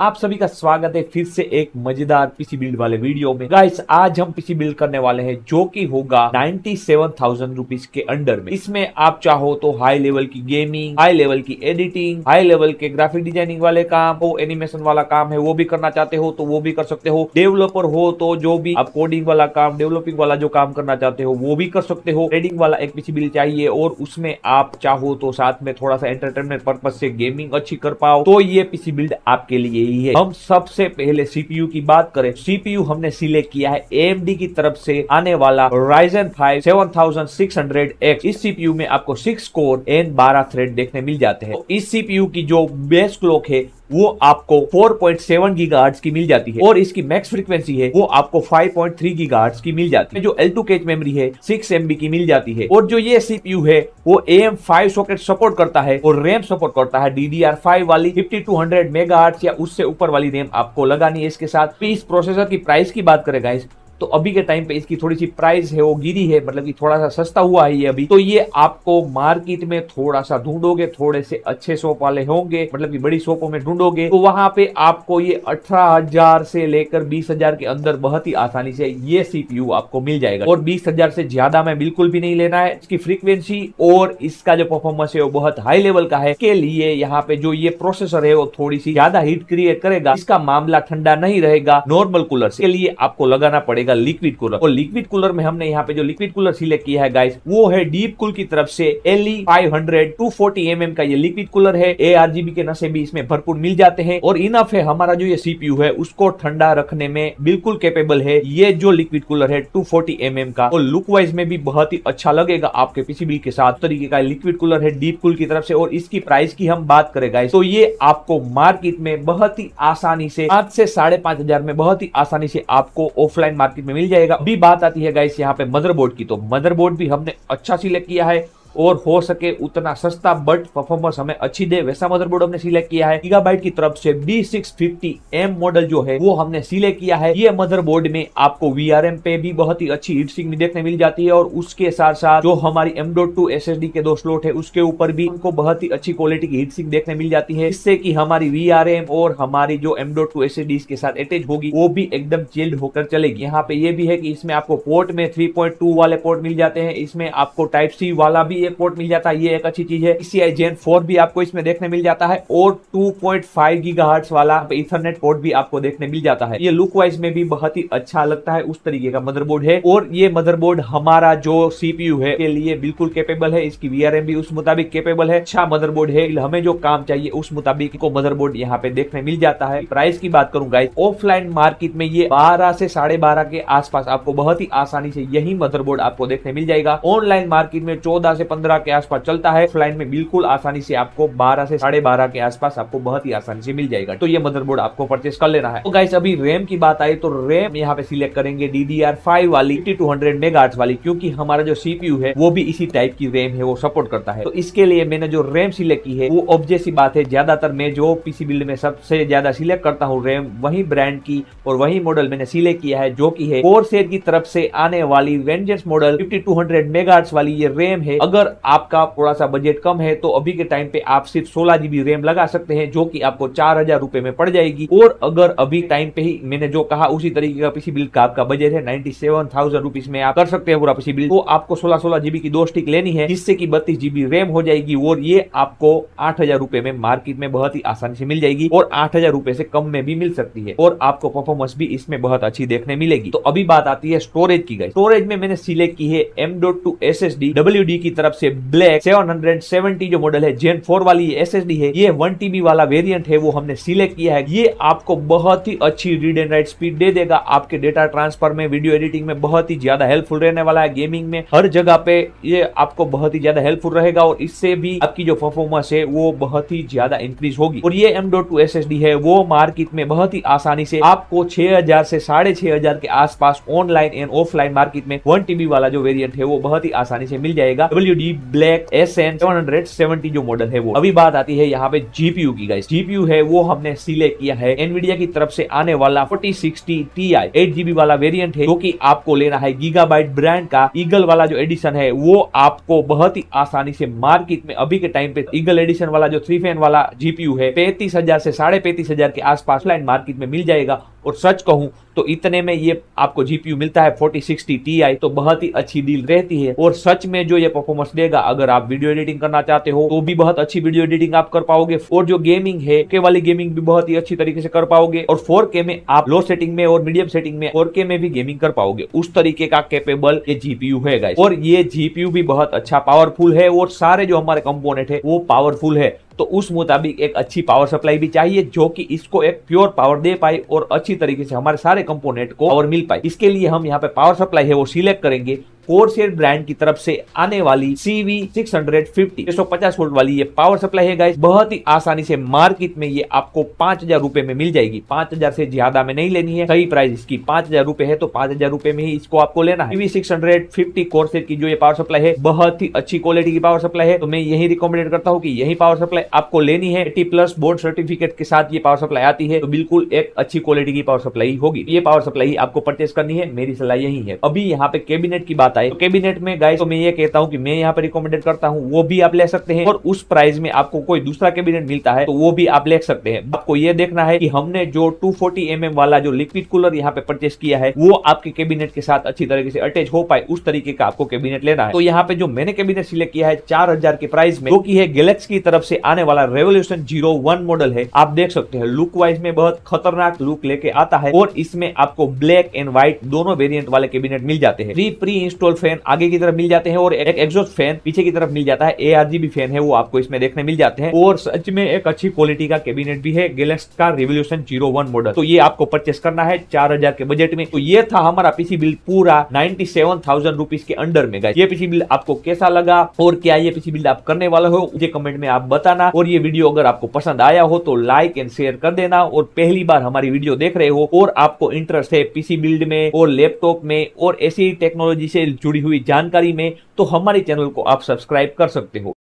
आप सभी का स्वागत है फिर से एक मजेदार पीसी बिल्ड वाले वीडियो में गाइस आज हम पीसी बिल्ड करने वाले हैं जो कि होगा 97,000 सेवन थाउजेंड रुपीज के अंडर में इसमें आप चाहो तो हाई लेवल की गेमिंग हाई लेवल की एडिटिंग हाई लेवल के ग्राफिक डिजाइनिंग वाले काम हो एनिमेशन वाला काम है वो भी करना चाहते हो तो वो भी कर सकते हो डेवलपर हो तो जो भी आप कोडिंग वाला काम डेवलपिंग वाला जो काम करना चाहते हो वो भी कर सकते हो ट्रेडिंग वाला एक पीसी बिल्ड चाहिए और उसमें आप चाहो तो साथ में थोड़ा सा एंटरटेनमेंट पर्पज से गेमिंग अच्छी कर पाओ तो ये पीसी बिल्ड आपके लिए यही है हम सबसे पहले सीपीयू की बात करें सीपीयू हमने सिलेक्ट किया है एम की तरफ से आने वाला Ryzen five seven thousand six hundred X इस सीपीयू में आपको सिक्स कोर एन बारह थ्रेड देखने मिल जाते हैं तो इस सीपीयू की जो बेस क्लॉक है वो आपको 4.7 पॉइंट की मिल जाती है और इसकी मैक्स फ्रीक्वेंसी है वो आपको 5.3 पॉइंट की मिल जाती है जो एल टू केच मेमरी है सिक्स एम की मिल जाती है और जो ये सीपीयू है वो A M five socket support करता है और रैम सपोर्ट करता है आर फाइव वाली फिफ्टी टू हंड्रेड मेगा या उससे ऊपर वाली रैम आपको लगानी है इसके साथ इस प्रोसेसर की प्राइस की बात करेगा इस तो अभी के टाइम पे इसकी थोड़ी सी प्राइस है वो गिरी है मतलब कि थोड़ा सा सस्ता हुआ है ये अभी तो ये आपको मार्केट में थोड़ा सा ढूंढोगे थोड़े से अच्छे शॉप वाले होंगे मतलब कि बड़ी शॉपों में ढूंढोगे तो वहां पे आपको ये अठारह से लेकर बीस के अंदर बहुत ही आसानी से ये सीपीयू आपको मिल जाएगा और बीस से ज्यादा में बिल्कुल भी नहीं लेना है इसकी फ्रीक्वेंसी और इसका जो परफॉर्मेंस है वो बहुत हाई लेवल का है के लिए यहाँ पे जो ये प्रोसेसर है वो थोड़ी सी ज्यादा हीट क्रिएट करेगा इसका मामला ठंडा नहीं रहेगा नॉर्मल कूलर के लिए आपको लगाना पड़ेगा जाएगा लिक्विड कूलर और लिक्विड कूलर में हमने यहाँ पे जो लिक्विड कूलर सिलेक्ट किया है गाइस वो है डीप कूल की तरफ से LE five hundred two forty M M का ये लिक्विड कूलर है ए आर जी के नशे भी इसमें भरपूर मिल जाते हैं और इनफ है हमारा जो ये सीपीयू है उसको ठंडा रखने में बिल्कुल केपेबल है ये जो लिक्विड कूलर है टू फोर्टी एम एम का और लुक वाइज में भी बहुत ही अच्छा लगेगा आपके पीसीबी के साथ तरीके का लिक्विड कूलर है डीप कूल की तरफ से और इसकी प्राइस की हम बात करें गाइस तो ये आपको मार्केट में बहुत ही आसानी से पांच से साढ़े पांच हजार में बहुत ही आसानी से आपको ऑफलाइन मार्केट मार्केट में मिल जाएगा अभी बात आती है गाइस यहाँ पे मदरबोर्ड की तो मदरबोर्ड भी हमने अच्छा सिलेक्ट किया है और हो सके उतना सस्ता बट परफॉर्मेंस हमें अच्छी दे वैसा मदरबोर्ड हमने सिलेक्ट किया है गीगाबाइट की तरफ से B six fifty M model जो है वो हमने सिलेक्ट किया है ये मदरबोर्ड में आपको एम पे भी बहुत ही अच्छी हीट सिंग देखने मिल जाती है और उसके साथ साथ जो हमारी M dot two S S D के दो स्लोट है उसके ऊपर भी हमको बहुत ही अच्छी क्वालिटी की हीट सिंग देखने मिल जाती है जिससे की हमारी वी आर एम और हमारी जो M dot two S S D के साथ अटैच होगी वो भी एकदम चिल्ड होकर चलेगी यहाँ पे ये भी है की इसमें आपको पोर्ट में थ्री पॉइंट टू वाले पोर्ट मिल जाते हैं इसमें आपको टाइप सी वाला भी ये पोर्ट मिल जाता है ये एक अच्छी चीज है इसी आई जेन फोर भी आपको इसमें देखने मिल जाता है और टू पॉइंट फाइव गीगाहर्ट्स वाला इथरनेट पोर्ट भी आपको देखने मिल जाता है ये लुक वाइज में भी बहुत ही अच्छा लगता है उस तरीके का मदरबोर्ड है और ये मदरबोर्ड हमारा जो सीपीयू है के लिए बिल्कुल केपेबल है इसकी वी भी उस मुताबिक केपेबल है अच्छा मदरबोर्ड है हमें जो काम चाहिए उस मुताबिक को मदरबोर्ड यहाँ पे देखने मिल जाता है प्राइस की बात करूंगा ऑफलाइन मार्केट में ये बारह से साढ़े बारह के आसपास आपको बहुत ही आसानी से यही मदरबोर्ड आपको देखने मिल जाएगा ऑनलाइन मार्केट में चौदह से पंद्रह के आसपास चलता है ऑफलाइन में बिल्कुल आसानी से आपको बारह से साढ़े बारह के आसपास आपको बहुत ही आसानी से मिल जाएगा तो ये मदरबोर्ड आपको परचेस कर लेना है तो गाइस अभी रैम की बात आई तो रैम यहाँ पे सिलेक्ट करेंगे डीडीआर फाइव वाली फिफ्टी टू हंड्रेड मेगाट वाली क्योंकि हमारा जो सीपीयू है वो भी इसी टाइप की रैम है वो सपोर्ट करता है तो इसके लिए मैंने जो रैम सिलेक्ट की है वो ऑब्जेक्ट सी बात है ज्यादातर मैं जो पीसी बिल्ड में सबसे ज्यादा सिलेक्ट करता हूँ रैम वही ब्रांड की और वही मॉडल मैंने सिलेक्ट किया है जो की है कोर की तरफ से आने वाली vengeance model fifty two hundred वाली ये रैम है अगर अगर आपका थोड़ा सा बजट कम है तो अभी के टाइम पे आप सिर्फ सोलह जीबी रैम लगा सकते हैं जो कि आपको चार हजार रूपए में पड़ जाएगी और अगर अभी टाइम पे ही मैंने जो कहा उसी तरीके का पीसी बिल का आपका बजट है नाइन्टी सेवन थाउजेंड रुपीज में आप कर सकते हैं पूरा पीसी बिल तो आपको सोलह सोलह जीबी की दो स्टिक लेनी है जिससे की बत्तीस जीबी रैम हो जाएगी और ये आपको आठ हजार रूपए में मार्केट में बहुत ही आसानी से मिल जाएगी और आठ हजार रूपए से कम में भी मिल सकती है और आपको परफॉर्मेंस भी इसमें बहुत अच्छी देखने मिलेगी तो अभी बात आती है स्टोरेज की गई स्टोरेज में मैंने सिलेक्ट की है M dot two S S D W D की तरफ तरफ से ब्लैक 770 जो मॉडल है जेन फोर वाली एस एस है ये वन टीबी वाला वेरियंट है वो हमने सिलेक्ट किया है ये आपको बहुत ही अच्छी रीड एंड राइट स्पीड दे देगा आपके डेटा ट्रांसफर में वीडियो एडिटिंग में बहुत ही ज्यादा हेल्पफुल रहने वाला है गेमिंग में हर जगह पे ये आपको बहुत ही ज्यादा हेल्पफुल रहेगा और इससे भी आपकी जो परफॉर्मेंस है वो बहुत ही ज्यादा इंक्रीज होगी और ये M dot two S S D है वो मार्केट में बहुत ही आसानी से आपको छह हजार से साढ़े छह हजार के आसपास ऑनलाइन एंड ऑफलाइन मार्केट में वन टीबी वाला जो वेरियंट है वो बहुत ही आसानी से मिल जाएगा W D black S N seven hundred seventy जो मॉडल है वो अभी बात आती है यहाँ पे जीपीयू की गाइस जीपीयू है वो हमने सिलेक्ट किया है एनवीडिया की तरफ से आने वाला forty sixty T I eight GB वाला वेरियंट है जो की आपको लेना है गीगाबाइट ब्रांड का ईगल वाला जो एडिशन है वो आपको बहुत ही आसानी से मार्केट में अभी के टाइम पे ईगल एडिशन वाला जो थ्री फैन वाला जीपीयू है पैंतीस हजार से साढ़े पैंतीस हजार के आसपास लाइन मार्केट में मिल जाएगा और सच कहूं तो इतने में ये आपको जीपीयू मिलता है 4060 Ti तो बहुत ही अच्छी डील रहती है और सच में जो ये परफॉर्मेंस देगा अगर आप वीडियो एडिटिंग करना चाहते हो तो भी बहुत अच्छी वीडियो एडिटिंग आप कर पाओगे और जो गेमिंग है के वाली गेमिंग भी बहुत ही अच्छी तरीके से कर पाओगे और फोर में आप लो सेटिंग में और मीडियम सेटिंग में फोर में भी गेमिंग कर पाओगे उस तरीके का केपेबल ये जीपीयू है और ये जीपीयू भी बहुत अच्छा पावरफुल है और सारे जो हमारे कंपोनेंट है वो पावरफुल है तो उस मुताबिक एक अच्छी पावर सप्लाई भी चाहिए जो कि इसको एक प्योर पावर दे पाए और अच्छी तरीके से हमारे सारे कंपोनेंट को पावर मिल पाए इसके लिए हम यहाँ पे पावर सप्लाई है वो सिलेक्ट करेंगे कोरसियर ब्रांड की तरफ से आने वाली सीवी सिक्स हंड्रेड फिफ्टी सौ पचास वोल्ट वाली ये पावर सप्लाई है गाइस बहुत ही आसानी से मार्केट में ये आपको पांच हजार रूपए में मिल जाएगी पांच हजार से ज्यादा में नहीं लेनी है सही प्राइस इसकी पांच हजार रूपए है तो पांच हजार रूपए में ही इसको आपको लेना है सिक्स हंड्रेड फिफ्टी कोरसियर की जो ये पावर सप्लाई है बहुत ही अच्छी क्वालिटी की पावर सप्लाई है तो मैं यही रिकमेंडेड करता हूँ की यही पावर सप्लाई आपको लेनी है एटी प्लस बोर्ड सर्टिफिकेट के साथ ये पावर सप्लाई आती है तो बिल्कुल एक अच्छी क्वालिटी की पावर सप्लाई होगी ये पावर सप्लाई आपको परचेज करनी है मेरी सलाह यही है अभी यहाँ पे कैबिनेट की बात बात आई तो कैबिनेट में गाइस तो मैं ये कहता हूँ कि मैं यहाँ पर रिकमेंडेड करता हूँ वो भी आप ले सकते हैं और उस प्राइस में आपको कोई दूसरा कैबिनेट मिलता है तो वो भी आप ले सकते हैं आपको ये देखना है कि हमने जो 240 फोर्टी mm वाला जो लिक्विड कूलर यहाँ पे परचेस किया है वो आपके कैबिनेट के साथ अच्छी तरीके से अटैच हो पाए उस तरीके का आपको कैबिनेट लेना है तो यहाँ पे जो मैंने कैबिनेट सिलेक्ट किया है चार के प्राइस में जो की है गैलेक्स की तरफ से आने वाला रेवोल्यूशन जीरो मॉडल है आप देख सकते हैं लुक वाइज में बहुत खतरनाक लुक लेके आता है और इसमें आपको ब्लैक एंड व्हाइट दोनों वेरियंट वाले कैबिनेट मिल जाते हैं प्री प्री स्टोल फैन आगे की तरफ मिल जाते हैं और एक एग्जॉस्ट फैन पीछे की तरफ मिल जाता है ए फैन है वो आपको इसमें देखने मिल जाते हैं और सच में एक अच्छी क्वालिटी का कैबिनेट भी है गैलेक्स का रिवोल्यूशन जीरो वन मॉडल तो ये आपको परचेस करना है चार हजार के बजट में तो ये था हमारा पीसी बिल पूरा नाइनटी सेवन थाउजेंड रुपीज के अंडर में गए ये पीसी बिल आपको कैसा लगा और क्या ये पीसी बिल आप करने वाले हो मुझे कमेंट में आप बताना और ये वीडियो अगर आपको पसंद आया हो तो लाइक एंड शेयर कर देना और पहली बार हमारी वीडियो देख रहे हो और आपको इंटरेस्ट है पीसी बिल्ड में और लैपटॉप में और ऐसी टेक्नोलॉजी से जुड़ी हुई जानकारी में तो हमारे चैनल को आप सब्सक्राइब कर सकते हो